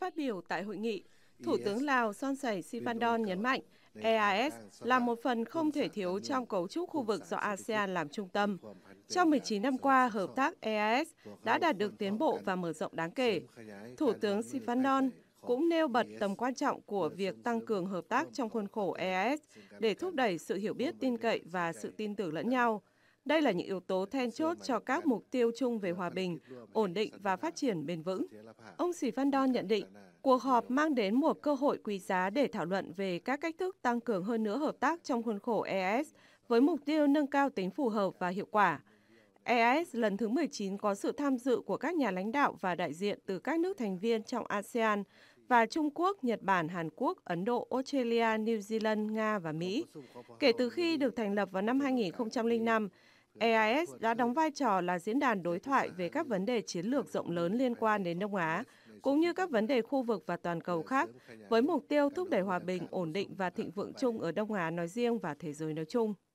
Phát biểu tại hội nghị, Thủ tướng Lào Son Sảy Sivandon nhấn mạnh EAS là một phần không thể thiếu trong cấu trúc khu vực do ASEAN làm trung tâm. Trong 19 năm qua, hợp tác EAS đã đạt được tiến bộ và mở rộng đáng kể. Thủ tướng Sivandon cũng nêu bật tầm quan trọng của việc tăng cường hợp tác trong khuôn khổ EAS để thúc đẩy sự hiểu biết tin cậy và sự tin tưởng lẫn nhau, đây là những yếu tố then chốt cho các mục tiêu chung về hòa bình, ổn định và phát triển bền vững. Ông Sĩ Văn Đon nhận định, cuộc họp mang đến một cơ hội quý giá để thảo luận về các cách thức tăng cường hơn nữa hợp tác trong khuôn khổ EAS với mục tiêu nâng cao tính phù hợp và hiệu quả. EAS lần thứ 19 có sự tham dự của các nhà lãnh đạo và đại diện từ các nước thành viên trong ASEAN, và Trung Quốc, Nhật Bản, Hàn Quốc, Ấn Độ, Australia, New Zealand, Nga và Mỹ. Kể từ khi được thành lập vào năm 2005, EIS đã đóng vai trò là diễn đàn đối thoại về các vấn đề chiến lược rộng lớn liên quan đến Đông Á, cũng như các vấn đề khu vực và toàn cầu khác, với mục tiêu thúc đẩy hòa bình, ổn định và thịnh vượng chung ở Đông Á nói riêng và thế giới nói chung.